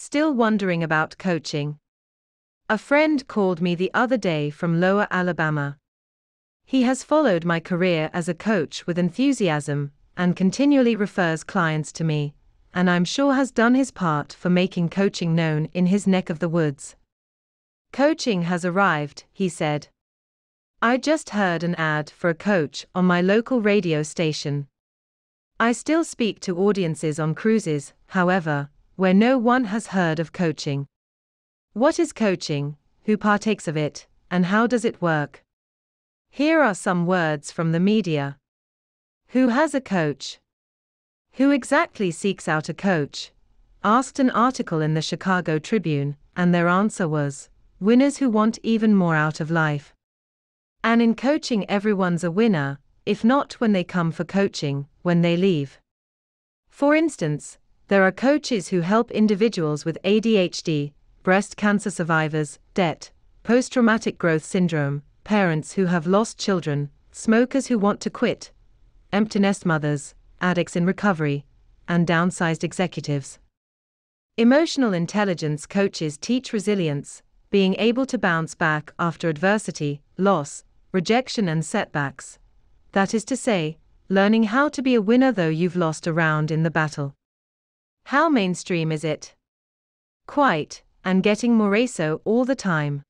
Still wondering about coaching? A friend called me the other day from Lower Alabama. He has followed my career as a coach with enthusiasm and continually refers clients to me, and I'm sure has done his part for making coaching known in his neck of the woods. Coaching has arrived, he said. I just heard an ad for a coach on my local radio station. I still speak to audiences on cruises, however, where no one has heard of coaching. What is coaching, who partakes of it, and how does it work? Here are some words from the media. Who has a coach? Who exactly seeks out a coach? Asked an article in the Chicago Tribune, and their answer was winners who want even more out of life. And in coaching, everyone's a winner, if not when they come for coaching, when they leave. For instance, there are coaches who help individuals with ADHD, breast cancer survivors, debt, post traumatic growth syndrome, parents who have lost children, smokers who want to quit, empty nest mothers, addicts in recovery, and downsized executives. Emotional intelligence coaches teach resilience, being able to bounce back after adversity, loss, rejection, and setbacks. That is to say, learning how to be a winner though you've lost a round in the battle. How mainstream is it? Quite, and getting more so all the time.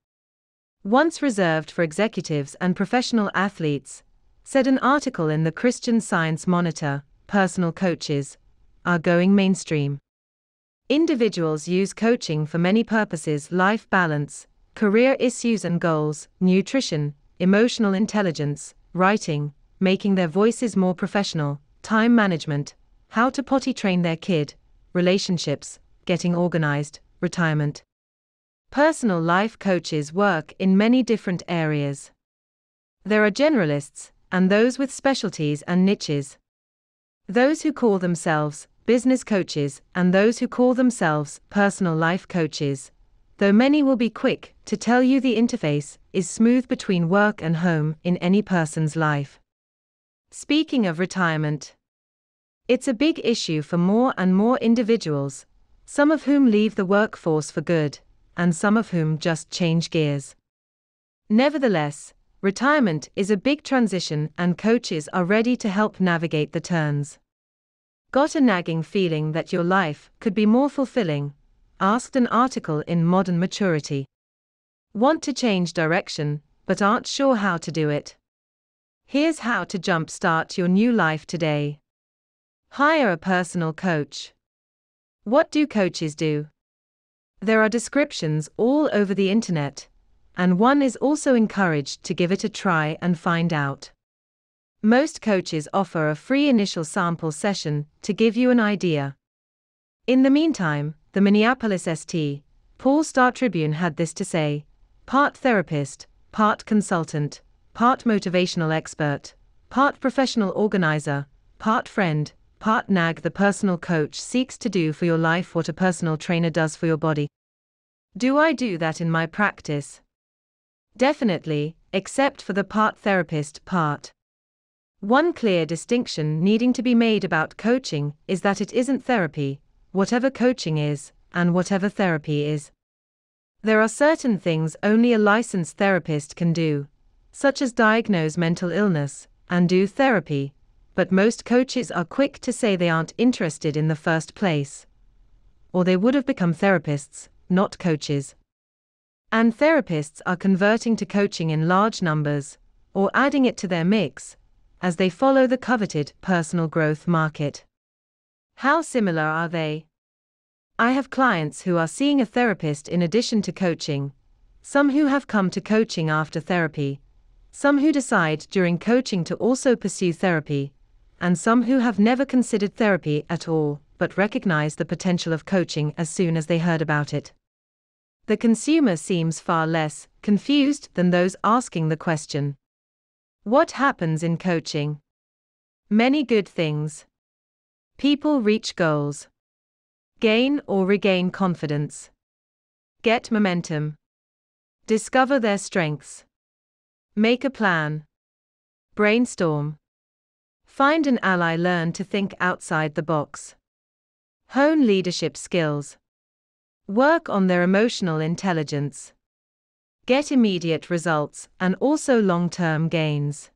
Once reserved for executives and professional athletes, said an article in the Christian Science Monitor, personal coaches are going mainstream. Individuals use coaching for many purposes life balance, career issues and goals, nutrition, emotional intelligence, writing, making their voices more professional, time management, how to potty train their kid, relationships, getting organized, retirement. Personal life coaches work in many different areas. There are generalists, and those with specialties and niches. Those who call themselves business coaches, and those who call themselves personal life coaches. Though many will be quick to tell you the interface is smooth between work and home in any person's life. Speaking of retirement, it's a big issue for more and more individuals, some of whom leave the workforce for good, and some of whom just change gears. Nevertheless, retirement is a big transition, and coaches are ready to help navigate the turns. Got a nagging feeling that your life could be more fulfilling? asked an article in Modern Maturity. Want to change direction, but aren't sure how to do it? Here's how to jumpstart your new life today. Hire a personal coach. What do coaches do? There are descriptions all over the internet, and one is also encouraged to give it a try and find out. Most coaches offer a free initial sample session to give you an idea. In the meantime, the Minneapolis ST, Paul Star Tribune had this to say part therapist, part consultant, part motivational expert, part professional organizer, part friend, Part nag the personal coach seeks to do for your life what a personal trainer does for your body. Do I do that in my practice? Definitely, except for the part therapist part. One clear distinction needing to be made about coaching is that it isn't therapy, whatever coaching is, and whatever therapy is. There are certain things only a licensed therapist can do, such as diagnose mental illness and do therapy, but most coaches are quick to say they aren't interested in the first place. Or they would have become therapists, not coaches. And therapists are converting to coaching in large numbers, or adding it to their mix, as they follow the coveted personal growth market. How similar are they? I have clients who are seeing a therapist in addition to coaching, some who have come to coaching after therapy, some who decide during coaching to also pursue therapy, and some who have never considered therapy at all, but recognize the potential of coaching as soon as they heard about it. The consumer seems far less confused than those asking the question. What happens in coaching? Many good things. People reach goals, gain or regain confidence, get momentum, discover their strengths, make a plan, brainstorm, Find an ally, learn to think outside the box. Hone leadership skills. Work on their emotional intelligence. Get immediate results and also long term gains.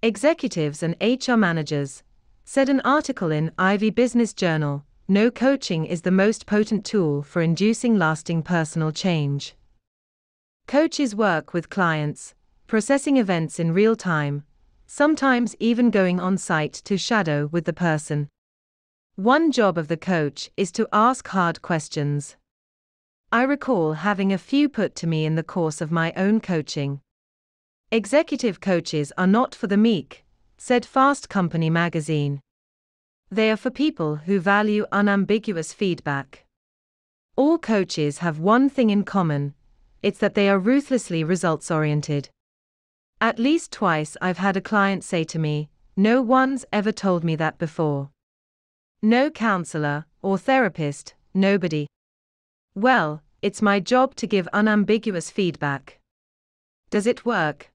Executives and HR managers, said an article in Ivy Business Journal, no coaching is the most potent tool for inducing lasting personal change. Coaches work with clients, processing events in real time, sometimes even going on site to shadow with the person. One job of the coach is to ask hard questions. I recall having a few put to me in the course of my own coaching. Executive coaches are not for the meek, said Fast Company magazine. They are for people who value unambiguous feedback. All coaches have one thing in common it's that they are ruthlessly results oriented. At least twice I've had a client say to me, No one's ever told me that before. No counselor, or therapist, nobody. Well, it's my job to give unambiguous feedback. Does it work?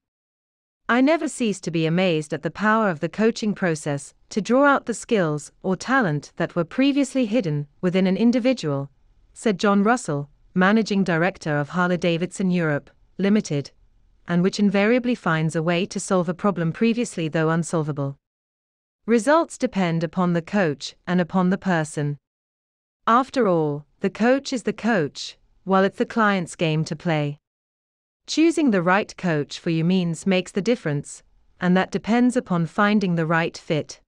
I never cease to be amazed at the power of the coaching process to draw out the skills or talent that were previously hidden within an individual, said John Russell, managing director of Harley Davidson Europe, Limited, and which invariably finds a way to solve a problem previously though unsolvable. Results depend upon the coach and upon the person. After all, the coach is the coach, while it's the client's game to play. Choosing the right coach for you means makes the difference, and that depends upon finding the right fit.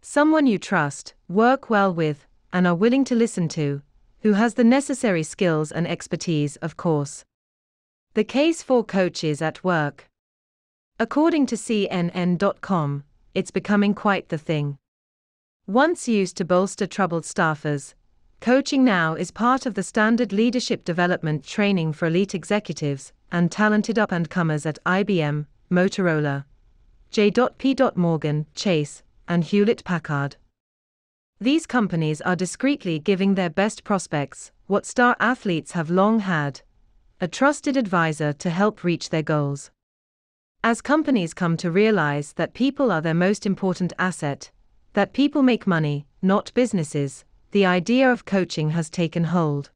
Someone you trust, work well with, and are willing to listen to, who has the necessary skills and expertise, of course. The Case for Coaches at Work. According to CNN.com, it's becoming quite the thing. Once used to bolster troubled staffers, coaching now is part of the standard leadership development training for elite executives and talented up and comers at IBM, Motorola, J.P. Morgan, Chase, and Hewlett Packard. These companies are discreetly giving their best prospects what star athletes have long had a trusted advisor to help reach their goals. As companies come to realize that people are their most important asset, that people make money, not businesses, the idea of coaching has taken hold.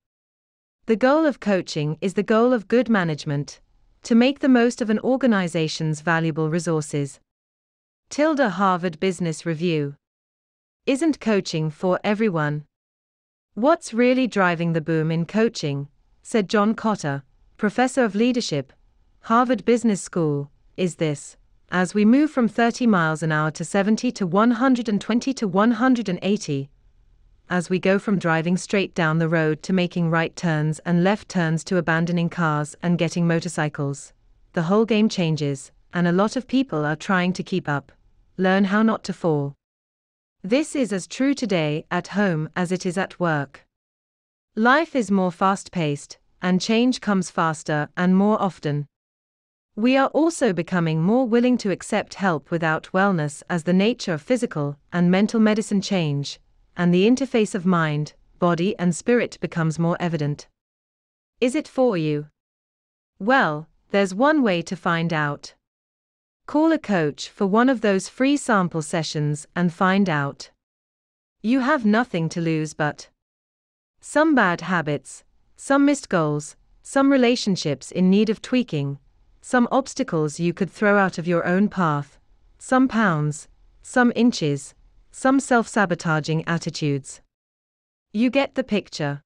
The goal of coaching is the goal of good management, to make the most of an organization's valuable resources. Tilda Harvard Business Review. Isn't coaching for everyone? What's really driving the boom in coaching? said John Cotter, professor of leadership, Harvard Business School, is this. As we move from 30 miles an hour to 70 to 120 to 180, as we go from driving straight down the road to making right turns and left turns to abandoning cars and getting motorcycles, the whole game changes, and a lot of people are trying to keep up. Learn how not to fall. This is as true today at home as it is at work. Life is more fast paced, and change comes faster and more often. We are also becoming more willing to accept help without wellness as the nature of physical and mental medicine change, and the interface of mind, body, and spirit becomes more evident. Is it for you? Well, there's one way to find out. Call a coach for one of those free sample sessions and find out. You have nothing to lose but some bad habits, some missed goals, some relationships in need of tweaking, some obstacles you could throw out of your own path, some pounds, some inches, some self sabotaging attitudes. You get the picture.